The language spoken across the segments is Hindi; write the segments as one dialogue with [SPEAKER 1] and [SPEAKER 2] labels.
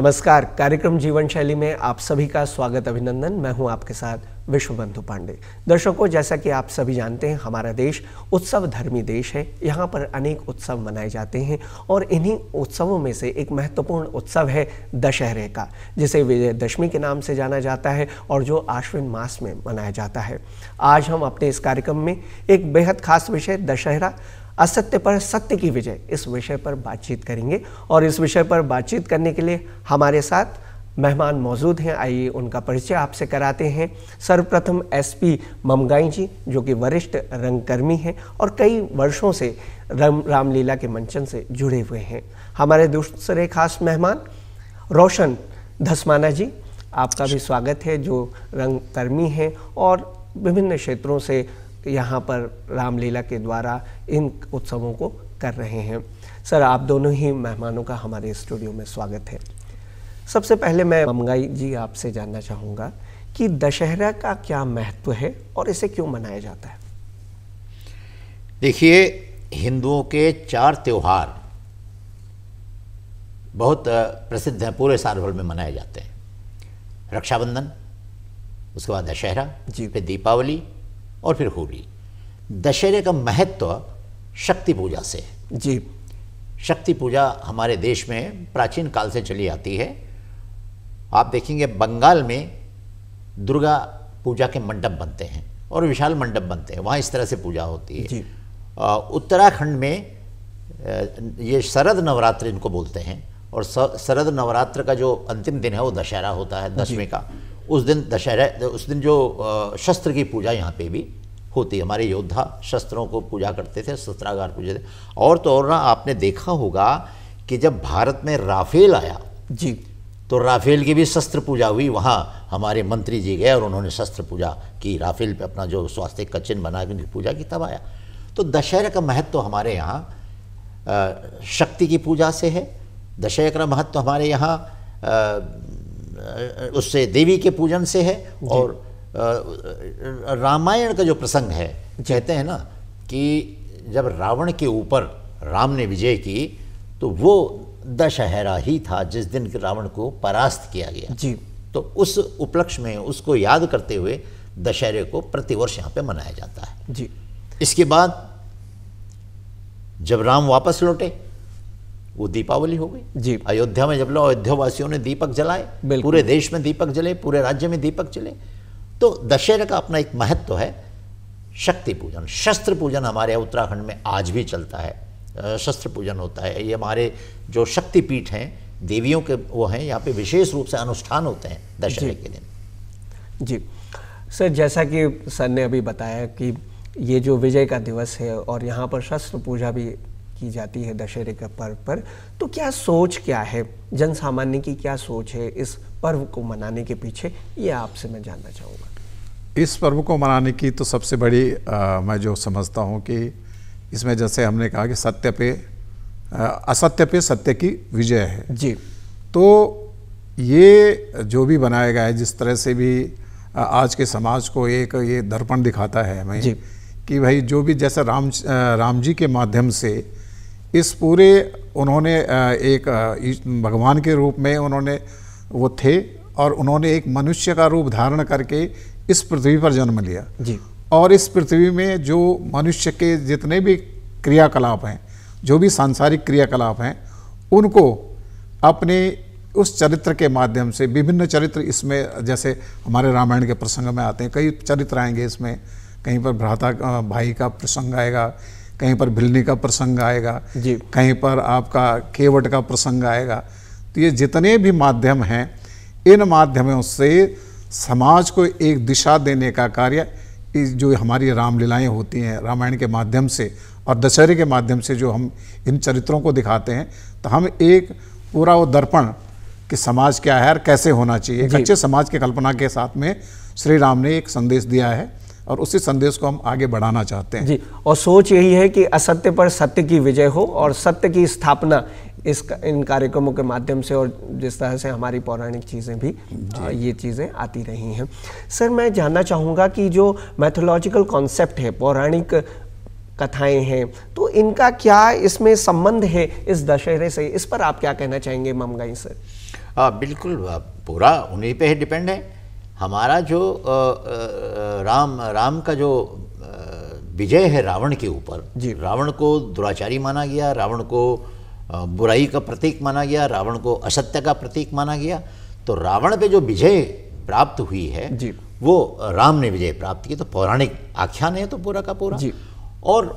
[SPEAKER 1] नमस्कार कार्यक्रम जीवन शैली में आप सभी का स्वागत अभिनंदन मैं हूं आपके साथ विश्वबंधु पांडे दर्शकों जैसा कि आप सभी जानते हैं हमारा देश उत्सव धर्मी देश है यहाँ पर अनेक उत्सव मनाए जाते हैं और इन्हीं उत्सवों में से एक महत्वपूर्ण उत्सव है दशहरे का जिसे विजयदशमी के नाम से जाना जाता है और जो आश्विन मास में मनाया जाता है आज हम अपने इस कार्यक्रम में एक बेहद खास विषय दशहरा असत्य पर सत्य की विजय इस विषय पर बातचीत करेंगे और इस विषय पर बातचीत करने के लिए हमारे साथ मेहमान मौजूद हैं आइए उनका परिचय आपसे कराते हैं सर्वप्रथम एसपी ममगाई जी जो कि वरिष्ठ रंगकर्मी हैं और कई वर्षों से राम रामलीला के मंचन से जुड़े हुए हैं हमारे दूसरे खास मेहमान रोशन धस्माना जी आपका भी स्वागत है जो रंगकर्मी हैं और विभिन्न क्षेत्रों से यहाँ पर रामलीला के द्वारा इन उत्सवों को कर रहे हैं सर आप दोनों ही मेहमानों का हमारे स्टूडियो में स्वागत है सबसे पहले मैं मंगाई जी आपसे जानना चाहूँगा कि दशहरा का क्या महत्व है और इसे क्यों मनाया जाता है
[SPEAKER 2] देखिए हिंदुओं के चार त्यौहार बहुत प्रसिद्ध हैं पूरे साल भर में मनाए जाते हैं रक्षाबंधन उसके बाद दशहरा जी फिर दीपावली और फिर होली दशहरे का महत्व शक्ति पूजा से है जी शक्ति पूजा हमारे देश में प्राचीन काल से चली आती है आप देखेंगे बंगाल में दुर्गा पूजा के मंडप बनते हैं और विशाल मंडप बनते हैं वहाँ इस तरह से पूजा होती है उत्तराखंड में ये शरद नवरात्र इनको बोलते हैं और शरद नवरात्र का जो अंतिम दिन है वो दशहरा होता है दसवीं का उस दिन दशहरा उस दिन जो शस्त्र की पूजा यहाँ पे भी होती हमारे योद्धा शस्त्रों को पूजा करते थे शस्त्रागार पूजे थे और तो और ना आपने देखा होगा कि जब भारत में राफेल आया जी तो राफेल की भी शस्त्र पूजा हुई वहाँ हमारे मंत्री जी गए और उन्होंने शस्त्र पूजा की राफेल पे अपना जो स्वास्थ्य का चिन्ह बना के उनकी पूजा की तब आया तो दशहरा का महत्व तो हमारे यहाँ शक्ति की पूजा से है दशहरा का महत्व तो हमारे यहाँ उससे देवी के पूजन से है और रामायण का जो प्रसंग है कहते हैं ना कि जब रावण के ऊपर राम ने विजय की तो वो दशहरा ही था जिस दिन रावण को परास्त किया गया जी तो उस उपलक्ष्य में उसको याद करते हुए दशहरे को प्रतिवर्ष यहाँ पे मनाया जाता है जी इसके बाद जब राम वापस लौटे वो दीपावली हो गई जी अयोध्या में जब लोग अयोध्या वासियों ने दीपक जलाए पूरे देश में दीपक जले पूरे राज्य में दीपक जले तो दशहरे का अपना एक महत्व तो है शक्ति पूजन शस्त्र पूजन हमारे उत्तराखंड में आज भी चलता है शस्त्र पूजन होता है ये हमारे जो शक्तिपीठ हैं देवियों के वो हैं यहाँ पे विशेष रूप से अनुष्ठान
[SPEAKER 1] होते हैं दशहरे के दिन जी सर जैसा कि सर ने अभी बताया कि ये जो विजय का दिवस है और यहाँ पर शस्त्र पूजा भी की जाती है दशहरे के पर्व पर तो क्या सोच क्या है जन सामान्य की क्या सोच है इस पर्व को मनाने के पीछे ये आपसे मैं जानना चाहूँगा
[SPEAKER 3] इस पर्व को मनाने की तो सबसे बड़ी आ, मैं जो समझता हूँ कि इसमें जैसे हमने कहा कि सत्य पे आ, असत्य पे सत्य की विजय है जी तो ये जो भी बनाया गया है जिस तरह से भी आज के समाज को एक ये दर्पण दिखाता है हमें कि भाई जो भी जैसा राम राम जी के माध्यम से इस पूरे उन्होंने एक भगवान के रूप में उन्होंने वो थे और उन्होंने एक मनुष्य का रूप धारण करके इस पृथ्वी पर जन्म लिया जी और इस पृथ्वी में जो मनुष्य के जितने भी क्रियाकलाप हैं जो भी सांसारिक क्रियाकलाप हैं उनको अपने उस चरित्र के माध्यम से विभिन्न चरित्र इसमें जैसे हमारे रामायण के प्रसंग में आते हैं कई चरित्र आएंगे इसमें कहीं पर भ्राता भाई का प्रसंग आएगा कहीं पर भिलनी का प्रसंग आएगा जी कहीं पर आपका केवट का प्रसंग आएगा तो ये जितने भी माध्यम हैं इन माध्यमों से समाज को एक दिशा देने का कार्य इस जो हमारी रामलीलाएं होती हैं रामायण के माध्यम से और दशहरे के माध्यम से जो हम इन चरित्रों को दिखाते हैं तो हम एक पूरा वो दर्पण कि समाज क्या है और कैसे होना चाहिए एक अच्छे समाज की कल्पना के साथ में श्री राम ने एक संदेश दिया है और उसी संदेश
[SPEAKER 1] को हम आगे बढ़ाना चाहते हैं जी और सोच यही है कि असत्य पर सत्य की विजय हो और सत्य की स्थापना इस इन कार्यक्रमों के माध्यम से और जिस तरह से हमारी पौराणिक चीज़ें भी ये चीज़ें आती रही हैं सर मैं जानना चाहूँगा कि जो मैथोलॉजिकल कॉन्सेप्ट है पौराणिक कथाएं हैं तो इनका क्या इसमें संबंध है इस दशहरे से इस पर आप क्या कहना चाहेंगे ममगाई सर हाँ बिल्कुल पूरा
[SPEAKER 2] उन्हीं पे ही डिपेंड है हमारा जो राम राम का जो विजय है रावण के ऊपर रावण को दुराचारी माना गया रावण को बुराई का प्रतीक माना गया रावण को असत्य का प्रतीक माना गया तो रावण पे जो विजय प्राप्त हुई है जी। वो राम ने विजय प्राप्त की तो पौराणिक आख्यान है तो पूरा का पूरा जी। और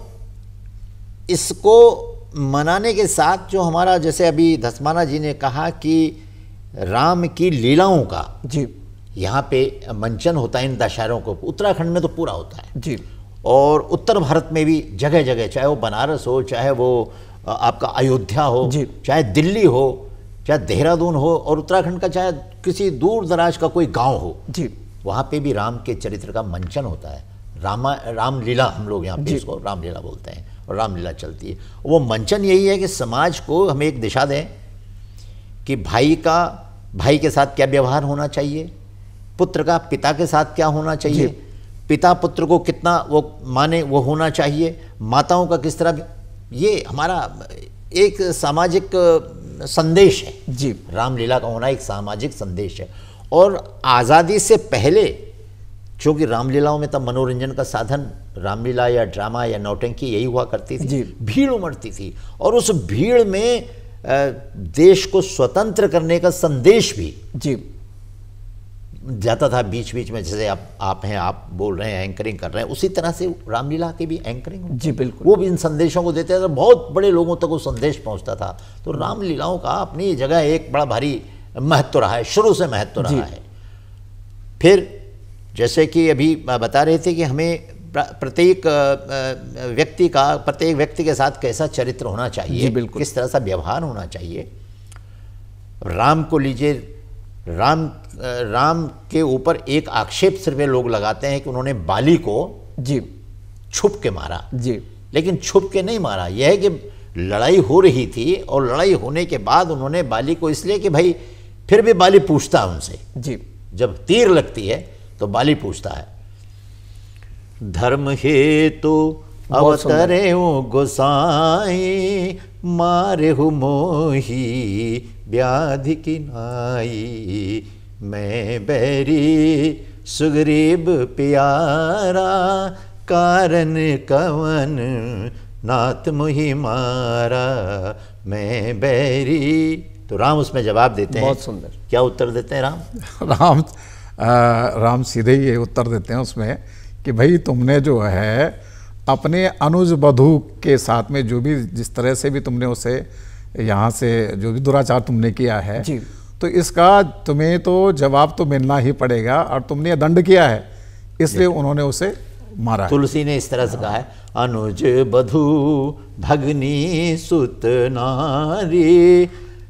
[SPEAKER 2] इसको मनाने के साथ जो हमारा जैसे अभी धसमाना जी ने कहा कि राम की लीलाओं का जी यहाँ पे मंचन होता है इन दशहरों को उत्तराखंड में तो पूरा होता है जी और उत्तर भारत में भी जगह जगह चाहे वो बनारस हो चाहे वो आपका अयोध्या हो चाहे दिल्ली हो चाहे देहरादून हो और उत्तराखंड का चाहे किसी दूर दराज का कोई गांव हो जी वहाँ पे भी राम के चरित्र का मंचन होता है रामा रामलीला हम लोग यहाँ पे इसको रामलीला बोलते हैं और रामलीला चलती है वो मंचन यही है कि समाज को हमें एक दिशा दें कि भाई का भाई के साथ क्या व्यवहार होना चाहिए पुत्र का पिता के साथ क्या होना चाहिए पिता पुत्र को कितना वो माने वो होना चाहिए माताओं का किस तरह ये हमारा एक सामाजिक संदेश है जी रामलीला का होना एक सामाजिक संदेश है और आज़ादी से पहले क्योंकि रामलीलाओं में तब मनोरंजन का साधन रामलीला या ड्रामा या नौटंकी यही हुआ करती थी भीड़ उमड़ती थी और उस भीड़ में देश को स्वतंत्र करने का संदेश भी जी जाता था बीच बीच में जैसे आप आप हैं आप बोल रहे हैं एंकरिंग कर रहे हैं उसी तरह से रामलीला की भी एंकरिंग जी बिल्कुल वो भी इन संदेशों को देते थे तो बहुत बड़े लोगों तक वो संदेश पहुंचता था तो रामलीलाओं का अपनी जगह एक बड़ा भारी महत्व रहा है शुरू से महत्व रहा है फिर जैसे कि अभी बता रहे थे कि हमें प्रत्येक व्यक्ति का प्रत्येक व्यक्ति के साथ कैसा चरित्र होना चाहिए बिल्कुल किस तरह सा व्यवहार होना चाहिए राम को लीजिए राम राम के ऊपर एक आक्षेप सिर्फ लोग लगाते हैं कि उन्होंने बाली को जी छुप के मारा जी लेकिन छुप के नहीं मारा यह है कि लड़ाई हो रही थी और लड़ाई होने के बाद उन्होंने बाली को इसलिए कि भाई फिर भी बाली पूछता उनसे जी जब तीर लगती है तो बाली पूछता है धर्म हे तो
[SPEAKER 1] अवतरे
[SPEAKER 2] गोसाई मारे मोही व्याधि की नाई मैं बैरी सुग्रीब प्यारा कारण कवन नाथ मुहि मारा मैं बैरी तो राम उसमें जवाब देते हैं बहुत सुंदर क्या उत्तर देते हैं राम
[SPEAKER 3] राम आ, राम सीधे ही उत्तर देते हैं उसमें कि भाई तुमने जो है अपने अनुज बधु के साथ में जो भी जिस तरह से भी तुमने उसे यहाँ से जो भी दुराचार तुमने किया है जी तो इसका तुम्हें तो जवाब तो मिलना ही पड़ेगा और तुमने दंड किया है इसलिए उन्होंने उसे मारा
[SPEAKER 2] तुलसी ने इस तरह से कहा है अनुज बधु भगनी सुत नारी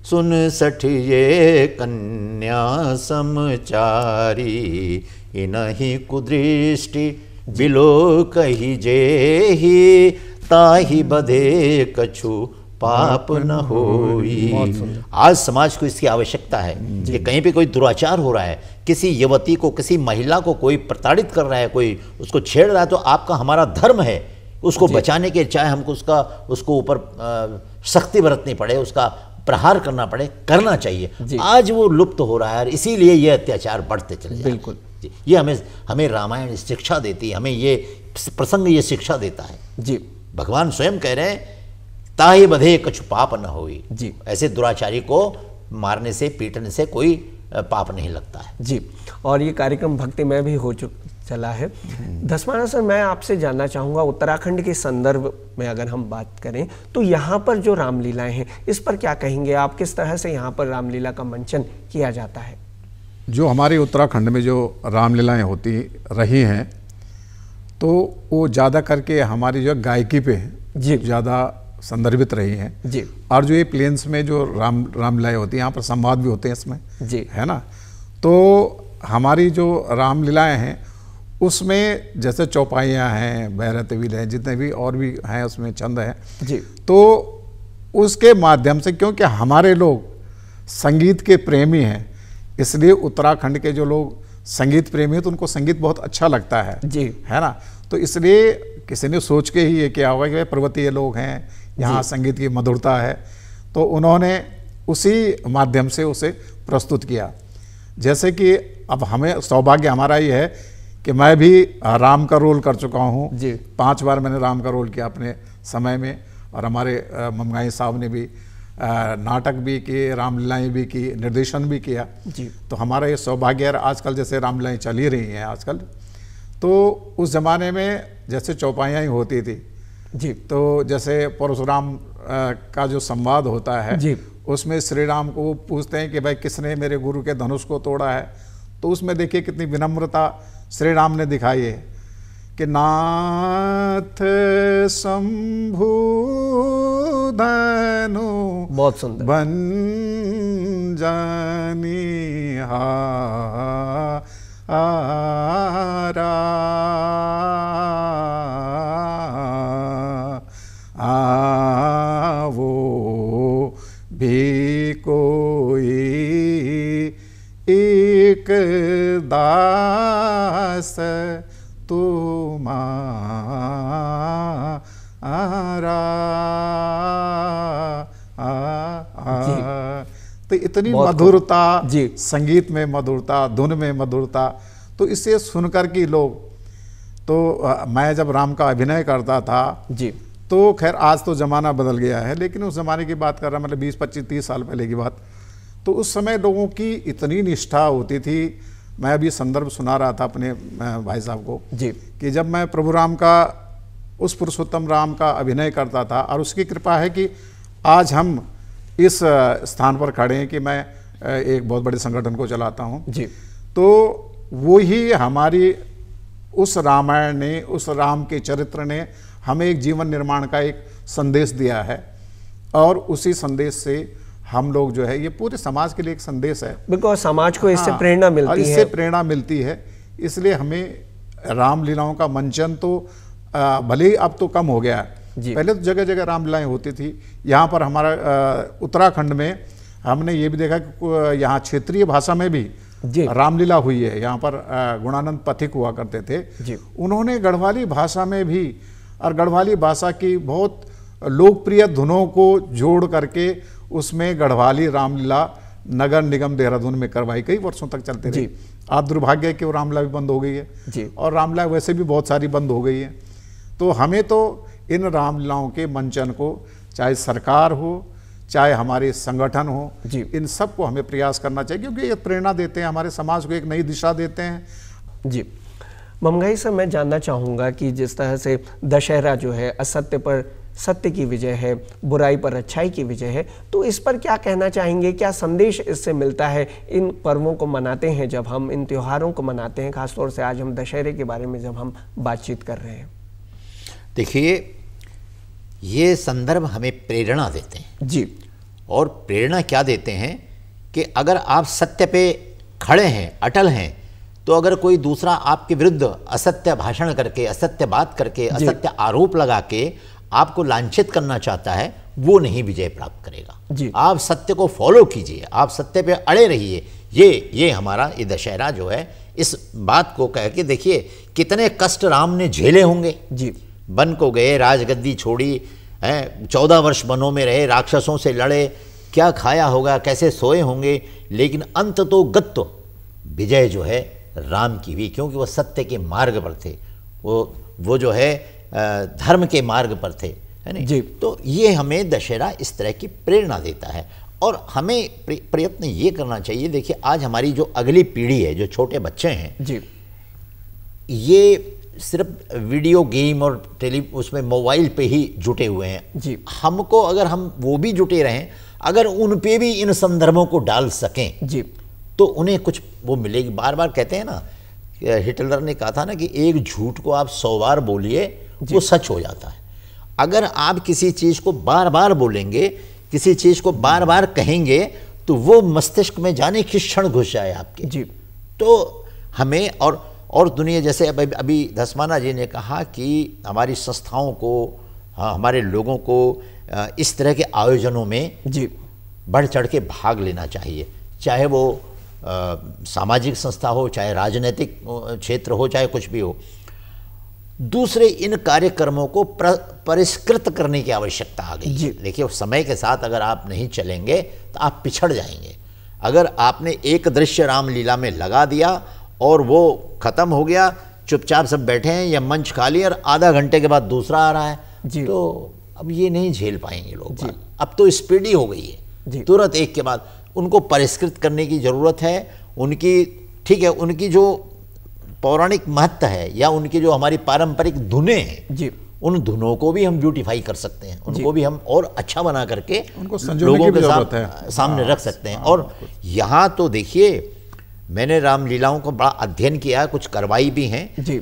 [SPEAKER 2] सुन सठ ये कन्या समचारी इनही कुदृष्टि बिलो कही जे ही ताही बधे कछु पाप न हो आज समाज को इसकी आवश्यकता है कि हम्म। कहीं पे कोई दुराचार हो रहा है किसी युवती को किसी महिला को कोई प्रताड़ित कर रहा है कोई उसको छेड़ रहा है तो आपका हमारा धर्म है उसको बचाने के चाहे हमको उसका उसको ऊपर सख्ती बरतनी पड़े उसका प्रहार करना पड़े करना चाहिए आज वो लुप्त हो रहा है इसीलिए ये अत्याचार बढ़ते चले बिल्कुल ये हमें हमें रामायण शिक्षा देती है हमें ये प्रसंग ये शिक्षा देता है जी भगवान स्वयं कह रहे हैं ताए बधे कछु पाप न होई जी ऐसे दुराचारी को मारने से पीटने से कोई पाप नहीं लगता
[SPEAKER 1] है जी और ये कार्यक्रम भक्ति में भी हो चुका चला है दसवाना हम्म। सर मैं आपसे जानना चाहूँगा उत्तराखंड के संदर्भ में अगर हम बात करें तो यहाँ पर जो रामलीलाएं हैं इस पर क्या कहेंगे आप किस तरह से यहाँ पर रामलीला का मंचन किया जाता है
[SPEAKER 3] जो हमारे उत्तराखंड में जो रामलीलाएं होती रही हैं तो वो ज़्यादा करके हमारी जो गायकी पे है जी ज़्यादा संदर्भित रही हैं जी और जो ये प्लेन्स में जो राम रामलीलाएँ होती हैं यहाँ पर संवाद भी होते हैं इसमें जी है ना तो हमारी जो रामलीलाएँ हैं उसमें जैसे चौपाइयाँ हैं बैरतवील हैं जितने भी और भी हैं उसमें छंद हैं जी तो उसके माध्यम से क्योंकि हमारे लोग संगीत के प्रेमी हैं इसलिए उत्तराखंड के जो लोग संगीत प्रेमी हैं तो उनको संगीत बहुत अच्छा लगता है जी है ना तो इसलिए किसी ने सोच के ही ये किया होगा कि भाई पर्वतीय लोग हैं यहाँ संगीत की मधुरता है तो उन्होंने उसी माध्यम से उसे प्रस्तुत किया जैसे कि अब हमें सौभाग्य हमारा ही है कि मैं भी राम का रोल कर चुका हूँ जी पांच बार मैंने राम का रोल किया अपने समय में और हमारे ममगाई साहब ने भी नाटक भी किए रामलीलाएँ भी की निर्देशन भी किया जी तो हमारा ये सौभाग्य है आजकल जैसे रामलीलाएँ चल ही रही हैं आजकल तो उस ज़माने में जैसे चौपाइयाँ ही होती थी जी तो जैसे परशुराम का जो संवाद होता है जी उसमें श्री राम को वो पूछते हैं कि भाई किसने मेरे गुरु के धनुष को तोड़ा है तो उसमें देखिए कितनी विनम्रता श्री राम ने दिखाई है कि नाथ शंभु धनु बहुत सुंदर बन जानी रा दास तुम्हारा तो इतनी मधुरता जी संगीत में मधुरता धुन में मधुरता तो इसे सुनकर के लोग तो मैं जब राम का अभिनय करता था जी तो खैर आज तो ज़माना बदल गया है लेकिन उस ज़माने की बात कर रहा मतलब बीस पच्चीस तीस साल पहले की बात तो उस समय लोगों की इतनी निष्ठा होती थी मैं अभी संदर्भ सुना रहा था अपने भाई साहब को जी कि जब मैं प्रभु राम का उस पुरुषोत्तम राम का अभिनय करता था और उसकी कृपा है कि आज हम इस स्थान पर खड़े हैं कि मैं एक बहुत बड़े संगठन को चलाता हूँ जी तो वो ही हमारी उस रामायण ने उस राम के चरित्र ने हमें एक जीवन निर्माण का एक संदेश दिया है और उसी संदेश से हम लोग जो है ये पूरे समाज के लिए एक संदेश है
[SPEAKER 1] बिकॉज समाज को इससे हाँ, प्रेरणा मिलती है इससे
[SPEAKER 3] प्रेरणा मिलती है इसलिए हमें रामलीलाओं का मंचन तो भले ही अब तो कम हो गया है पहले तो जगह जगह रामलीलाएं होती थी यहाँ पर हमारा उत्तराखंड में हमने ये भी देखा कि यहाँ क्षेत्रीय भाषा में भी रामलीला हुई है यहाँ पर गुणानंद पथिक हुआ करते थे उन्होंने गढ़वाली भाषा में भी और गढ़वाली भाषा की बहुत लोकप्रिय धुनों को जोड़ करके उसमें गढ़वाली रामलीला नगर निगम देहरादून में करवाई कई वर्षों तक चलते रहे आप दुर्भाग्य है कि वो रामलीला भी बंद हो गई है जी। और रामलीला वैसे भी बहुत सारी बंद हो गई है तो हमें तो इन रामलीलाओं के मंचन को चाहे सरकार हो चाहे हमारे संगठन हो जी। इन सब को हमें प्रयास करना चाहिए क्योंकि ये प्रेरणा देते हैं हमारे समाज
[SPEAKER 1] को एक नई दिशा देते हैं जी ममगाई सर मैं जानना चाहूँगा कि जिस तरह से दशहरा जो है असत्य पर सत्य की विजय है बुराई पर अच्छाई की विजय है तो इस पर क्या कहना चाहेंगे क्या संदेश इससे मिलता है इन पर्वों को मनाते हैं जब हम इन त्योहारों को मनाते हैं खासतौर से आज हम दशहरे के बारे में जब हम बातचीत कर रहे हैं
[SPEAKER 2] देखिए ये संदर्भ हमें प्रेरणा देते हैं जी और प्रेरणा क्या देते हैं कि अगर आप सत्य पे खड़े हैं अटल हैं तो अगर कोई दूसरा आपके विरुद्ध असत्य भाषण करके असत्य बात करके असत्य आरोप लगा के आपको लांछित करना चाहता है वो नहीं विजय प्राप्त करेगा जी आप सत्य को फॉलो कीजिए आप सत्य पे अड़े रहिए ये ये हमारा ये दशहरा जो है इस बात को कह के देखिए कितने कष्ट राम ने झेले होंगे जी बन को गए राजगद्दी छोड़ी है चौदह वर्ष बनों में रहे राक्षसों से लड़े क्या खाया होगा कैसे सोए होंगे लेकिन अंत तो गत्व विजय जो है राम की हुई क्योंकि वह सत्य के मार्ग पर थे वो वो जो है धर्म के मार्ग पर थे है नहीं जी तो ये हमें दशहरा इस तरह की प्रेरणा देता है और हमें प्रयत्न ये करना चाहिए देखिए आज हमारी जो अगली पीढ़ी है जो छोटे बच्चे हैं जी ये सिर्फ वीडियो गेम और टेली उसमें मोबाइल पे ही जुटे हुए हैं जी हमको अगर हम वो भी जुटे रहें अगर उन पे भी इन संदर्भों को डाल सकें जी तो उन्हें कुछ वो मिलेगी बार बार कहते हैं ना हिटलर ने कहा था ना कि एक झूठ को आप सौ बार बोलिए वो सच हो जाता है अगर आप किसी चीज़ को बार बार बोलेंगे किसी चीज़ को बार बार कहेंगे तो वो मस्तिष्क में जाने की क्षण घुस जाए आपके जी तो हमें और और दुनिया जैसे अभी अभी धस्माना जी ने कहा कि हमारी संस्थाओं को हाँ, हमारे लोगों को इस तरह के आयोजनों में जी बढ़ चढ़ के भाग लेना चाहिए चाहे वो सामाजिक संस्था हो चाहे राजनीतिक क्षेत्र हो चाहे कुछ भी हो दूसरे इन कार्यक्रमों को परिष्कृत करने की आवश्यकता आ गई है देखिए समय के साथ अगर आप नहीं चलेंगे तो आप पिछड़ जाएंगे अगर आपने एक दृश्य रामलीला में लगा दिया और वो ख़त्म हो गया चुपचाप सब बैठे हैं या मंच खाली और आधा घंटे के बाद दूसरा आ रहा है तो अब ये नहीं झेल पाएंगे लोग अब तो स्पीड ही हो गई है तुरंत एक के बाद उनको परिष्कृत करने की ज़रूरत है उनकी ठीक है उनकी जो पौराणिक महत्व है या उनकी जो हमारी पारंपरिक धुने हैं जी उन धुनों को भी हम ब्यूटिफाई कर सकते हैं उनको भी हम और अच्छा बना करके उनको लोगों के सामने रख हाँ, सकते हैं हाँ, और यहाँ तो देखिए मैंने रामलीलाओं को बड़ा अध्ययन किया कुछ कार्रवाई भी हैं जी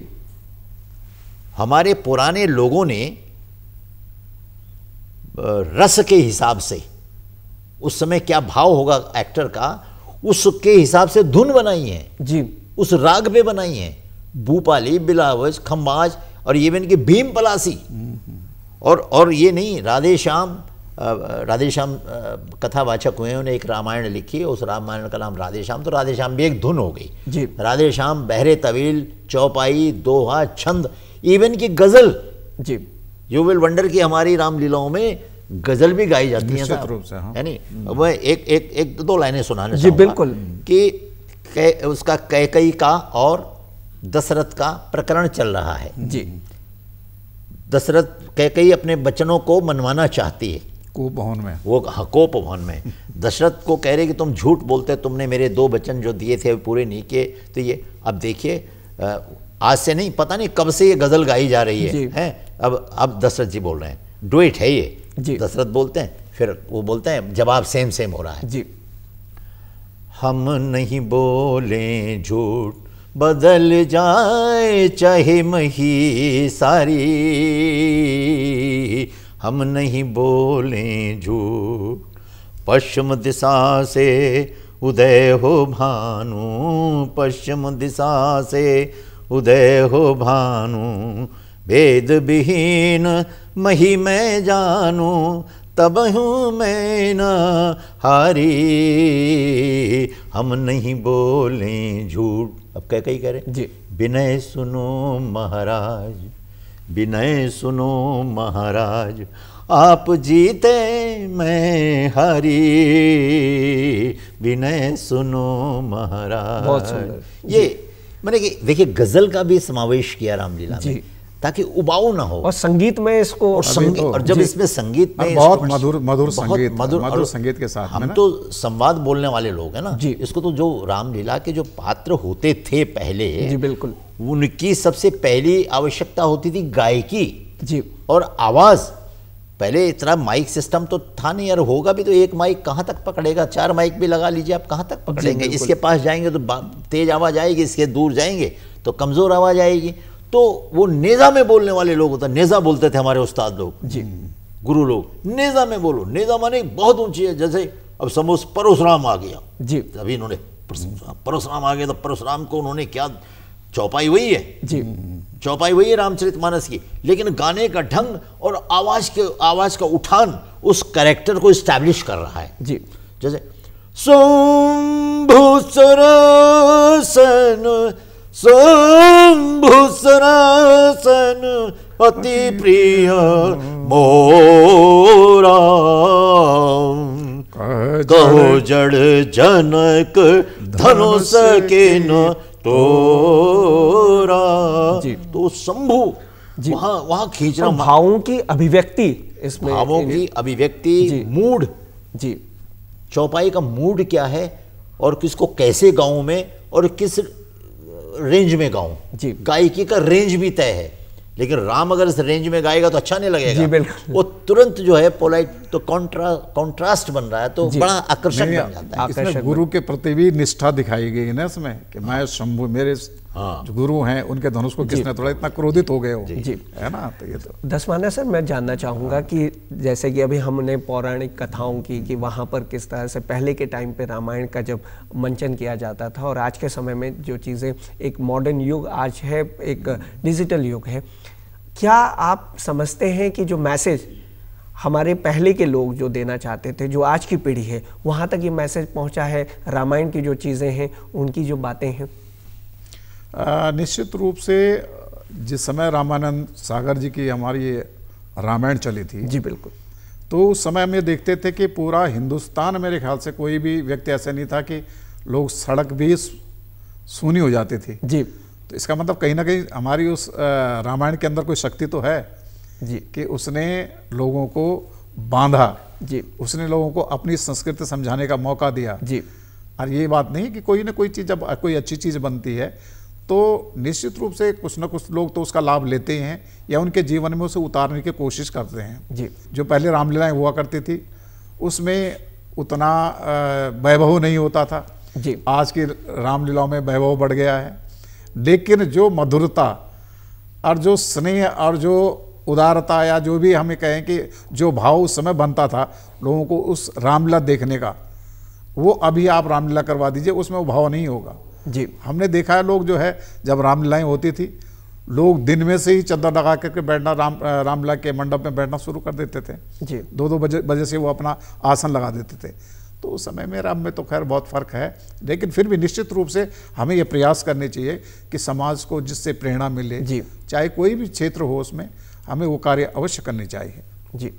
[SPEAKER 2] हमारे पुराने लोगों ने रस के हिसाब से उस समय क्या भाव होगा एक्टर का उसके हिसाब से धुन बनाई है जी उस राग पे बनाई हैं भूपाली बिलावज खम्बाज और ये बन के भीम पलासी और और ये नहीं राधे श्याम राधे श्याम कथावाचक हुए उन्हें एक रामायण लिखी उस रामायण का नाम राधे श्याम तो राधे श्याम भी एक धुन हो गई जी राधे श्याम बहरे तवील चौपाई दोहा छंद इवन की गज़ल जी यू विल वंडर की हमारी रामलीलाओं में गज़ल भी गाई जाती है हाँ। यानी वह एक एक एक दो लाइनें सुनाने जी बिल्कुल कि उसका कैकई का और दशरथ का प्रकरण चल रहा है जी दशरथ कैकई अपने बचनों को मनवाना चाहती है कोप भवन में वो हाँ कोप भवन में दशरथ को कह रहे कि तुम झूठ बोलते तुमने मेरे दो बचन जो दिए थे पूरे नहीं किए तो ये अब देखिए आज से नहीं पता नहीं कब से ये गज़ल गाई जा रही है है? अब अब दशरथ जी बोल रहे हैं डुएट है ये दशरथ बोलते हैं फिर वो बोलते हैं जवाब सेम सेम हो रहा है जी हम नहीं बोले झूठ बदल जाए चाहे मही सारी हम नहीं बोले झूठ पश्चिम दिशा से उदय हो भानु पश्चिम दिशा से उदय हो भानु भेद विहीन मही मैं जानू तब हूँ मैं न हारी हम नहीं बोले झूठ अब क्या कही करें जी विनय सुनो महाराज विनय सुनो महाराज आप जीते मैं हरी विनय सुनो महाराज ये मैंने कि देखिए गज़ल का भी समावेश किया रामलीला में ताकि उबाऊ
[SPEAKER 1] ना हो और संगीत में इसको और संगीत तो और जब इसमें संगीत में बहुत मधुर मधुर संगीत मधुर मधुर
[SPEAKER 2] संगीत के साथ हम तो संवाद बोलने वाले लोग हैं ना जी इसको तो जो रामलीला के जो पात्र होते थे पहले जी बिल्कुल उनकी सबसे पहली आवश्यकता होती थी गायकी जी और आवाज़ पहले इतना माइक सिस्टम तो था नहीं यार होगा भी तो एक माइक कहाँ तक पकड़ेगा चार माइक भी लगा लीजिए आप कहाँ तक पकड़ेंगे इसके पास जाएंगे तो तेज आवाज़ आएगी इसके दूर जाएंगे तो कमज़ोर आवाज़ आएगी तो वो नेजा में बोलने वाले लोग होता नेजा बोलते थे हमारे उस्ताद लोग जी गुरु लोग नेजा में बोलो नेजा माने बहुत ऊंची है जैसे अब समोस परशुराम आ गया जी अभी इन्होंने परशुराम आ गया तो परशुराम को उन्होंने क्या चौपाई वही है जी चौपाई वही है रामचरित मानस की लेकिन गाने का ढंग और आवाज के आवाज का उठान उस कैरेक्टर को स्टैब्लिश कर रहा है जी जैसे सोम भूसुर सरासन अति प्रिय मोरा कहो जड़ जनक धनुष के न तोरा तो शंभु वहां खींच रहा भावों की अभिव्यक्ति इसमें भावों की अभिव्यक्ति मूड जी चौपाई का मूड क्या है और किसको कैसे गाँव में और किस रेंज में गाऊं जी गायकी का रेंज भी तय है लेकिन राम अगर इस रेंज में गाएगा तो अच्छा नहीं लगेगा जी बिल्कुल वो तुरंत जो है पोलाइट तो कॉन्ट्रा कॉन्ट्रास्ट बन रहा है तो बड़ा आकर्षक बन जाता है इसमें गुरु
[SPEAKER 3] के प्रति भी निष्ठा दिखाई गई है ना इसमें कि हाँ।
[SPEAKER 1] मैं शंभु मेरे हाँ। जो गुरु हैं उनके धनुष को किसने तोड़ा इतना क्रोधित हो गए हो जी है ना तो ये तो दसवाना सर मैं जानना चाहूंगा हाँ। कि जैसे कि अभी हमने पौराणिक कथाओं की कि वहां पर किस तरह से पहले के टाइम पे रामायण का जब मंचन किया जाता था और आज के समय में जो चीज़ें एक मॉडर्न युग आज है एक डिजिटल हम्म। युग है क्या आप समझते हैं कि जो मैसेज हमारे पहले के लोग जो देना चाहते थे जो आज की पीढ़ी है वहाँ तक ये मैसेज पहुँचा है रामायण की जो चीज़ें हैं उनकी जो बातें हैं निश्चित रूप से जिस समय रामानंद सागर जी
[SPEAKER 3] की हमारी ये रामायण चली थी जी बिल्कुल तो उस समय हम ये देखते थे कि पूरा हिंदुस्तान मेरे ख्याल से कोई भी व्यक्ति ऐसा नहीं था कि लोग सड़क भी सूनी हो जाती थी जी तो इसका मतलब कहीं ना कहीं हमारी उस रामायण के अंदर कोई शक्ति तो है जी कि उसने लोगों को बांधा जी उसने लोगों को अपनी संस्कृति समझाने का मौका दिया जी और ये बात नहीं कि कोई ना कोई चीज़ जब कोई अच्छी चीज़ बनती है तो निश्चित रूप से कुछ ना कुछ लोग तो उसका लाभ लेते ही हैं या उनके जीवन में उसे उतारने की कोशिश करते हैं जी जो पहले रामलीलाएँ हुआ करती थी उसमें उतना वैभव नहीं होता था जी आज की रामलीलाओं में वैभव बढ़ गया है लेकिन जो मधुरता और जो स्नेह और जो उदारता या जो भी हमें कहें कि जो भाव उस समय बनता था लोगों को उस रामलीला देखने का वो अभी आप रामलीला करवा दीजिए उसमें वो भाव नहीं होगा जी हमने देखा है लोग जो है जब रामलीलाएँ होती थी लोग दिन में से ही चंदा लगा करके बैठना राम रामलीला के मंडप में बैठना शुरू कर देते थे जी दो दो बजे बजे से वो अपना आसन लगा देते थे तो उस समय में राम में तो खैर बहुत फ़र्क है लेकिन फिर भी निश्चित रूप से हमें ये प्रयास करने चाहिए कि समाज को जिससे प्रेरणा मिले जी चाहे कोई भी क्षेत्र हो उसमें
[SPEAKER 1] हमें वो कार्य अवश्य करने चाहिए जी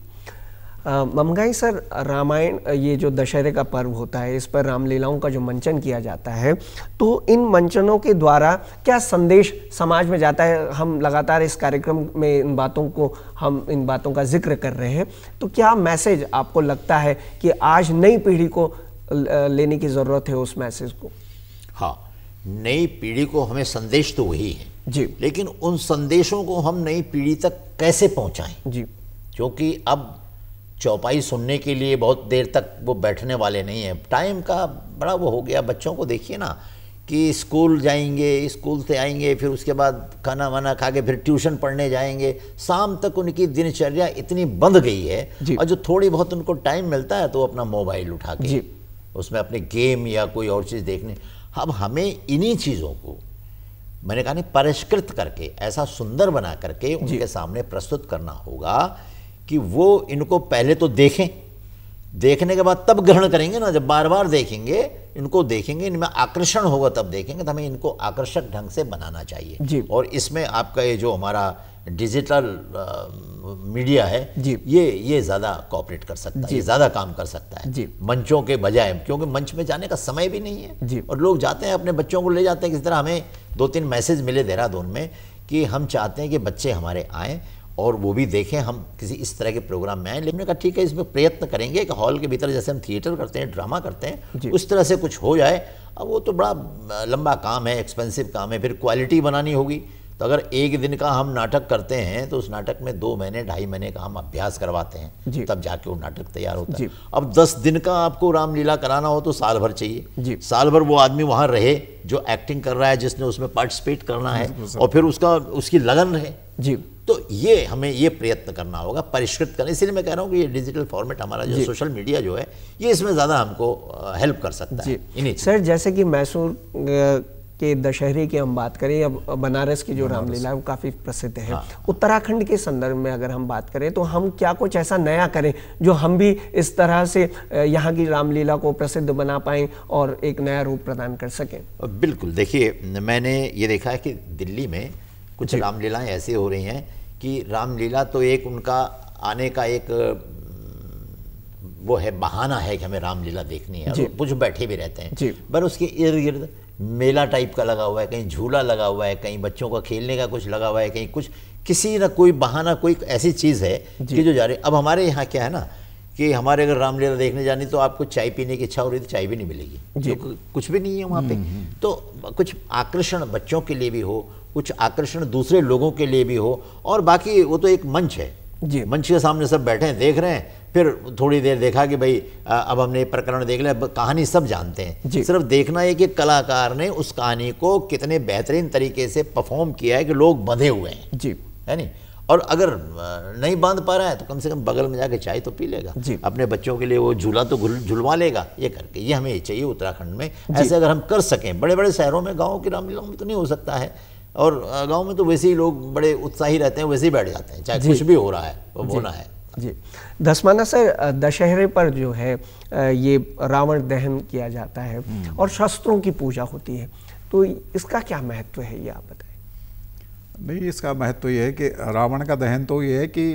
[SPEAKER 1] ममगाई सर रामायण ये जो दशहरे का पर्व होता है इस पर रामलीलाओं का जो मंचन किया जाता है तो इन मंचनों के द्वारा क्या संदेश समाज में जाता है हम लगातार इस कार्यक्रम में इन बातों को हम इन बातों का जिक्र कर रहे हैं तो क्या मैसेज आपको लगता है कि आज नई पीढ़ी को लेने की ज़रूरत है उस मैसेज को हाँ
[SPEAKER 2] नई पीढ़ी को हमें संदेश तो वही है जी लेकिन उन संदेशों को हम नई पीढ़ी तक कैसे पहुंचाएं जी क्योंकि अब चौपाई सुनने के लिए बहुत देर तक वो बैठने वाले नहीं है टाइम का बड़ा वो हो गया बच्चों को देखिए ना कि स्कूल जाएंगे स्कूल से आएंगे फिर उसके बाद खाना वाना खा के फिर ट्यूशन पढ़ने जाएंगे शाम तक उनकी दिनचर्या इतनी बंद गई है और जो थोड़ी बहुत उनको टाइम मिलता है तो अपना मोबाइल उठा के उसमें अपने गेम या कोई और चीज़ देखने अब हमें इन्हीं चीज़ों को मैंने कहा नहीं परिष्कृत करके ऐसा सुंदर बना करके उनके सामने प्रस्तुत करना होगा कि वो इनको पहले तो देखें देखने के बाद तब ग्रहण करेंगे ना जब बार बार देखेंगे इनको देखेंगे इनमें आकर्षण होगा तब देखेंगे तो हमें इनको आकर्षक ढंग से बनाना चाहिए जी और इसमें आपका ये जो हमारा डिजिटल मीडिया है जी ये ये ज़्यादा कॉपरेट कर सकता है ये ज़्यादा काम कर सकता है जी मंचों के बजाय क्योंकि मंच में जाने का समय भी नहीं है जी और लोग जाते हैं अपने बच्चों को ले जाते हैं किस तरह हमें दो तीन मैसेज मिले देहरादून में कि हम चाहते हैं कि बच्चे हमारे आएँ और वो भी देखें हम किसी इस तरह के प्रोग्राम में आए लेकिन कहा ठीक है इसमें प्रयत्न करेंगे कि हॉल के भीतर जैसे हम थिएटर करते हैं ड्रामा करते हैं उस तरह से कुछ हो जाए अब वो तो बड़ा लंबा काम है एक्सपेंसिव काम है फिर क्वालिटी बनानी होगी तो अगर एक दिन का हम नाटक करते हैं तो उस नाटक में दो महीने ढाई महीने का हम अभ्यास करवाते हैं तब जाके वो नाटक तैयार होता है अब दस दिन का आपको रामलीला कराना हो तो साल भर चाहिए साल भर वो आदमी वहाँ रहे जो एक्टिंग कर रहा है जिसने उसमें पार्टिसिपेट करना है और फिर उसका उसकी लगन रहे जी तो ये हमें ये प्रयत्न करना होगा परिष्कृत करना इसलिए मैं कह रहा हूँ कि ये डिजिटल फॉर्मेट हमारा जो सोशल मीडिया जो है ये इसमें ज़्यादा हमको हेल्प कर
[SPEAKER 1] सकता है इन्हीं सर जैसे कि मैसूर के दशहरे की हम बात करें अब बनारस की जो रामलीला है वो काफ़ी प्रसिद्ध है हाँ, उत्तराखंड के संदर्भ में अगर हम बात करें तो हम क्या कुछ ऐसा नया करें जो हम भी इस तरह से यहाँ की रामलीला को प्रसिद्ध बना पाएँ और एक नया रूप प्रदान कर सकें
[SPEAKER 2] बिल्कुल देखिए मैंने ये देखा है कि दिल्ली में कुछ रामलीलाएँ ऐसी हो रही हैं कि रामलीला तो एक उनका आने का एक वो है बहाना है कि हमें रामलीला देखनी है कुछ बैठे भी रहते हैं पर उसके इर्द गिर्द मेला टाइप का लगा हुआ है कहीं झूला लगा हुआ है कहीं बच्चों का खेलने का कुछ लगा हुआ है कहीं कुछ किसी ना कोई बहाना कोई ऐसी चीज़ है कि जो जा रही अब हमारे यहाँ क्या है ना कि हमारे अगर रामलीला देखने जानी तो आपको चाय पीने की इच्छा हो रही तो चाय भी नहीं मिलेगी जो तो कुछ भी नहीं है वहाँ पे हम्म, हम्म। तो कुछ आकर्षण बच्चों के लिए भी हो कुछ आकर्षण दूसरे लोगों के लिए भी हो और बाकी वो तो एक मंच है जी मंच के सामने सब बैठे हैं देख रहे हैं फिर थोड़ी देर देखा कि भाई अब हमने प्रकरण देख लिया कहानी सब जानते हैं सिर्फ देखना है कि कलाकार ने उस कहानी को कितने बेहतरीन तरीके से परफॉर्म किया है कि लोग बंधे हुए हैं जी है नहीं और अगर नहीं बांध पा रहा है तो कम से कम बगल में जाके चाय तो पी लेगा अपने बच्चों के लिए वो झूला तो झुलवा लेगा ये करके ये हमें चाहिए उत्तराखंड में ऐसे अगर हम कर सकें बड़े बड़े शहरों में गाँव के रामलीला में तो नहीं हो सकता है और गांव में तो वैसे ही लोग बड़े उत्साही रहते हैं वैसे ही बैठ जाते हैं चाहे कुछ भी हो रहा है वो होना है
[SPEAKER 1] जी दसमाना सर दशहरे पर जो है ये रावण दहन किया जाता है हम्म। और शस्त्रों की पूजा होती है तो इसका क्या महत्व है ये आप बताए
[SPEAKER 3] नहीं इसका महत्व ये है कि रावण का दहन तो ये है कि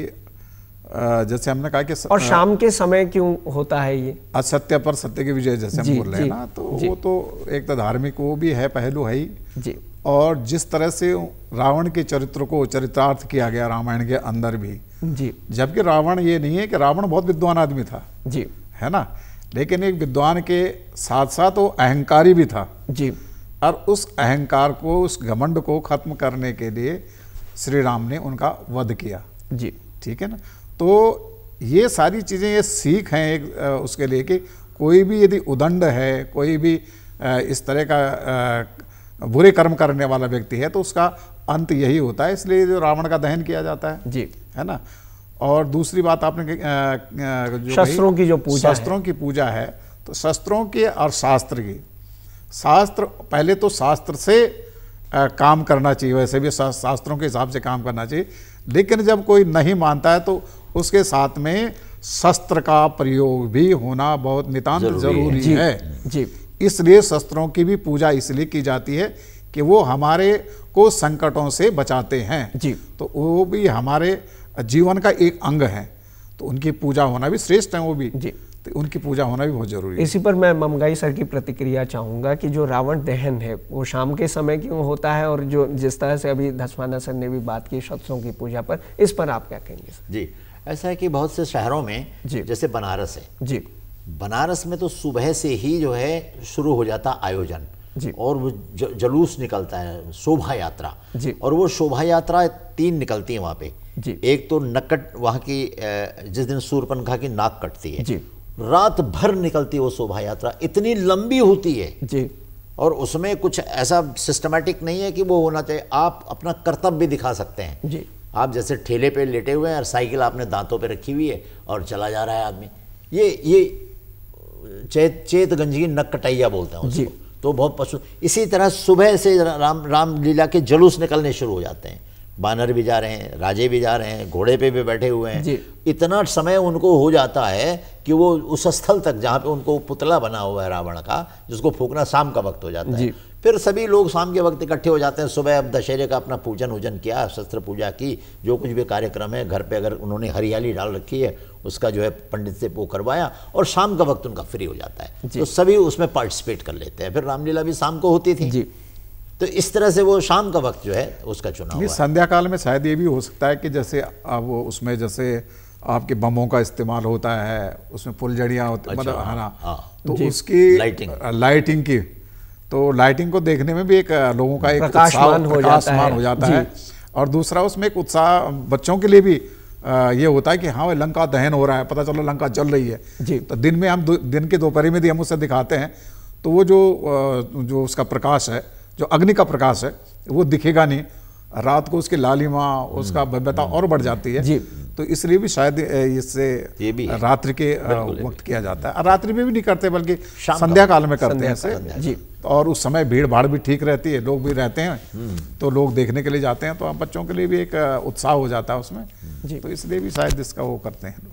[SPEAKER 3] जैसे हमने कहा कि स... और शाम के समय क्यों होता है ये असत्य पर सत्य की विजय जैसे हम बोल रहे हैं ना तो वो तो एक तो धार्मिक वो भी है पहलू है ही जी और जिस तरह से रावण के चरित्र को चरित्रार्थ किया गया रामायण के अंदर भी जी जबकि रावण ये नहीं है कि रावण बहुत विद्वान आदमी था जी है ना लेकिन एक विद्वान के साथ साथ वो अहंकारी भी था जी और उस अहंकार को उस घमंड को खत्म करने के लिए श्री राम ने उनका वध किया जी ठीक है ना तो ये सारी चीज़ें ये सीख हैं एक उसके लिए कि कोई भी यदि उदंड है कोई भी इस तरह का बुरे कर्म करने वाला व्यक्ति है तो उसका अंत यही होता है इसलिए जो रावण का दहन किया जाता है जी है ना और दूसरी बात आपने शस्त्रों की जो पूजा शस्त्रों की पूजा है तो शस्त्रों की और शास्त्र की शास्त्र पहले तो शास्त्र से आ, काम करना चाहिए वैसे भी शास्त्रों के हिसाब से काम करना चाहिए लेकिन जब कोई नहीं मानता है तो उसके साथ में शस्त्र का प्रयोग भी होना बहुत नितांत जरूरी, जरूरी है, है। जी, जी। इसलिए शस्त्रों की भी पूजा इसलिए की जाती है कि वो हमारे को संकटों से बचाते हैं जी तो वो भी हमारे
[SPEAKER 1] जीवन का एक अंग है
[SPEAKER 3] तो उनकी पूजा होना भी श्रेष्ठ है वो भी जी तो उनकी पूजा होना भी बहुत जरूरी है इसी
[SPEAKER 1] पर मैं ममगाई सर की प्रतिक्रिया चाहूँगा कि जो रावण दहन है वो शाम के समय क्यों होता है और जो जिस तरह से अभी धस्माना सर ने भी बात की शख्सों की पूजा पर इस पर आप क्या कहेंगे सर? जी ऐसा है कि बहुत से शहरों में जी जैसे बनारस है जी
[SPEAKER 2] बनारस में तो सुबह से ही जो है शुरू हो जाता आयोजन जी। और वो ज, जलूस निकलता है शोभा यात्रा जी। और वो शोभा यात्रा तीन निकलती है वहाँ पे जी। एक तो नकट वहाँ की जिस दिन सूर्यपनखा की नाक कटती है जी। रात भर निकलती है वो शोभा यात्रा इतनी लंबी होती है जी। और उसमें कुछ ऐसा सिस्टमेटिक नहीं है कि वो होना चाहिए आप अपना कर्तव्य दिखा सकते हैं जी। आप जैसे ठेले पे लेटे हुए हैं और साइकिल आपने दांतों पे रखी हुई है और चला जा रहा है आदमी ये ये चेत चेत गंजगी नक कटैया बोलते हैं तो बहुत पशु इसी तरह सुबह से राम रामलीला के जुलूस निकलने शुरू हो जाते हैं बानर भी जा रहे हैं राजे भी जा रहे हैं घोड़े पे भी बैठे हुए हैं इतना समय उनको हो जाता है कि वो उस स्थल तक जहाँ पे उनको पुतला बना हुआ है रावण का जिसको फूकना शाम का वक्त हो जाता है फिर सभी लोग शाम के वक्त इकट्ठे हो जाते हैं सुबह अब दशहरे का अपना पूजन उजन किया शस्त्र पूजा की जो कुछ भी कार्यक्रम है घर पे अगर उन्होंने हरियाली डाल रखी है उसका जो है पंडित से वो करवाया और शाम का वक्त उनका फ्री हो जाता है तो सभी उसमें पार्टिसिपेट कर लेते हैं फिर रामलीला भी शाम को होती थी जी तो इस तरह से वो शाम का वक्त जो है उसका चुनाव
[SPEAKER 3] संध्या काल में शायद ये भी हो सकता है कि जैसे अब उसमें जैसे आपके बमों का इस्तेमाल होता है उसमें फुलझड़िया होती अच्छा, मतलब है ना हाँ। तो उसकी लाइटिंग लाइटिंग की तो लाइटिंग को देखने में भी एक लोगों का एक प्रकाशमान हो, प्रकाश हो जाता है और दूसरा उसमें एक उत्साह बच्चों के लिए भी ये होता है कि हाँ लंका दहन हो रहा है पता चलो लंका जल रही है जी तो दिन में हम दिन के दोपहरी में भी हम उसे दिखाते हैं तो वो जो जो उसका प्रकाश है जो अग्नि का प्रकाश है वो दिखेगा नहीं रात को उसकी लालिमा हम्म। उसका भव्यता हम्म। और बढ़ जाती है जी तो इसलिए भी शायद इससे ये भी रात्रि के वक्त किया जाता है रात्रि में भी नहीं करते बल्कि संध्या काल में करते हैं जी और उस समय भीड़ भाड़ भी ठीक रहती है लोग भी रहते हैं हम्म। तो लोग देखने के लिए जाते हैं तो आप बच्चों के लिए भी एक उत्साह हो जाता है उसमें
[SPEAKER 1] जी तो इसलिए भी शायद इसका वो करते हैं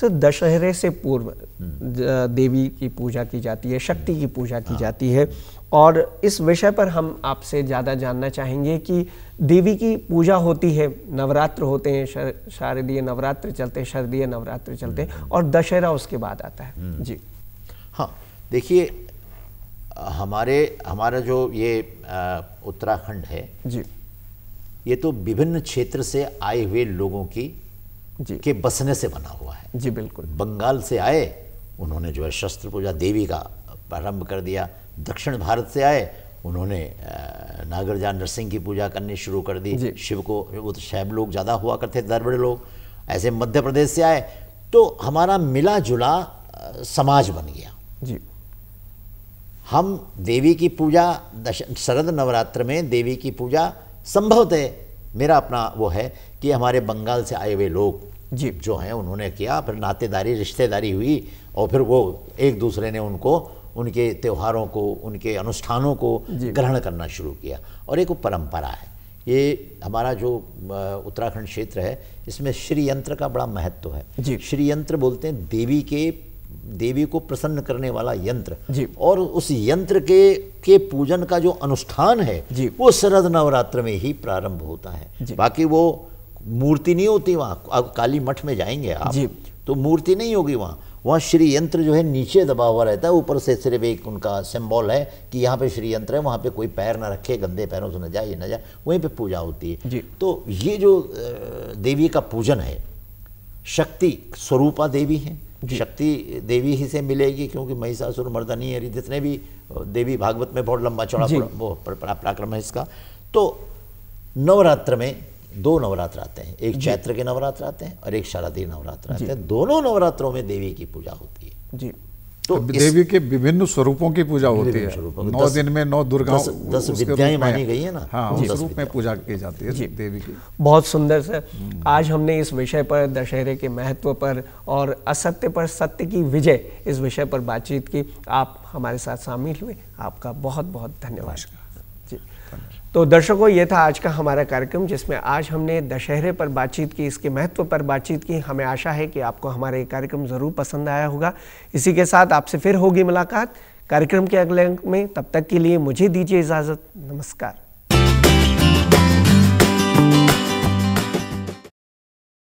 [SPEAKER 1] सर दशहरे से पूर्व देवी की पूजा की जाती है शक्ति की पूजा की हाँ। जाती है और इस विषय पर हम आपसे ज़्यादा जानना चाहेंगे कि देवी की पूजा होती है नवरात्र होते हैं शारदीय नवरात्र चलते हैं शरदीय नवरात्र चलते हैं और दशहरा उसके बाद आता है हम्म। जी हाँ देखिए
[SPEAKER 2] हमारे हमारा जो ये उत्तराखंड है जी ये तो विभिन्न क्षेत्र से आए हुए लोगों की जी के बसने से बना हुआ है जी बिल्कुल बंगाल से आए उन्होंने जो है शस्त्र पूजा देवी का प्रारंभ कर दिया दक्षिण भारत से आए उन्होंने नागरजा नरसिंह की पूजा करनी शुरू कर दी शिव को वो तो शैव लोग ज़्यादा हुआ करते थे बड़े लोग ऐसे मध्य प्रदेश से आए तो हमारा मिला जुला समाज बन गया जी हम देवी की पूजा शरद नवरात्र में देवी की पूजा संभवतः मेरा अपना वो है कि हमारे बंगाल से आए हुए लोग जी जो हैं उन्होंने किया फिर नातेदारी रिश्तेदारी हुई और फिर वो एक दूसरे ने उनको उनके त्योहारों को उनके अनुष्ठानों को ग्रहण करना शुरू किया और एक परंपरा है ये हमारा जो उत्तराखंड क्षेत्र है इसमें श्रीयंत्र का बड़ा महत्व है श्रीयंत्र बोलते हैं देवी के देवी को प्रसन्न करने वाला यंत्र और उस यंत्र के के पूजन का जो अनुष्ठान है वो शरद नवरात्र में ही प्रारंभ होता है बाकी वो मूर्ति नहीं होती वहाँ काली मठ में जाएंगे आप तो मूर्ति नहीं होगी वहाँ वहाँ श्री यंत्र जो है नीचे दबा हुआ रहता है ऊपर से सिर्फ एक उनका सिंबल है कि यहाँ पे श्री यंत्र है वहाँ पे कोई पैर ना रखे गंदे पैरों से न जाए ये जाए वहीं पे पूजा होती है जी। तो ये जो देवी का पूजन है शक्ति स्वरूपा देवी है शक्ति देवी ही से मिलेगी क्योंकि महिषासुर मर्दनी हरी जितने भी देवी भागवत में बहुत लंबा चौड़ा वो पराक्रम है इसका तो नवरात्र में दो नवरात्र आते हैं एक चैत्र के नवरात्र आते हैं और एक शारदीय नवरात्र आते हैं दोनों नवरात्रों में देवी की पूजा होती है जी
[SPEAKER 3] तो देवी के विभिन्न स्वरूपों की पूजा होती है नौ दिन में नौ दुर्गा दस, दस विद्याएं मानी गई है ना हाँ, उस रूप
[SPEAKER 1] में पूजा की जाती है देवी की बहुत सुंदर सर हम्म। आज हमने इस विषय पर दशहरे के महत्व पर और असत्य पर सत्य की विजय इस विषय पर बातचीत की आप हमारे साथ शामिल हुए आपका बहुत बहुत धन्यवाद तो दर्शकों ये था आज का हमारा कार्यक्रम जिसमें आज हमने दशहरे पर बातचीत की इसके महत्व पर बातचीत की हमें आशा है कि आपको हमारा ये कार्यक्रम ज़रूर पसंद आया होगा इसी के साथ आपसे फिर होगी मुलाकात कार्यक्रम के अगले अंक में तब तक के लिए मुझे दीजिए इजाज़त नमस्कार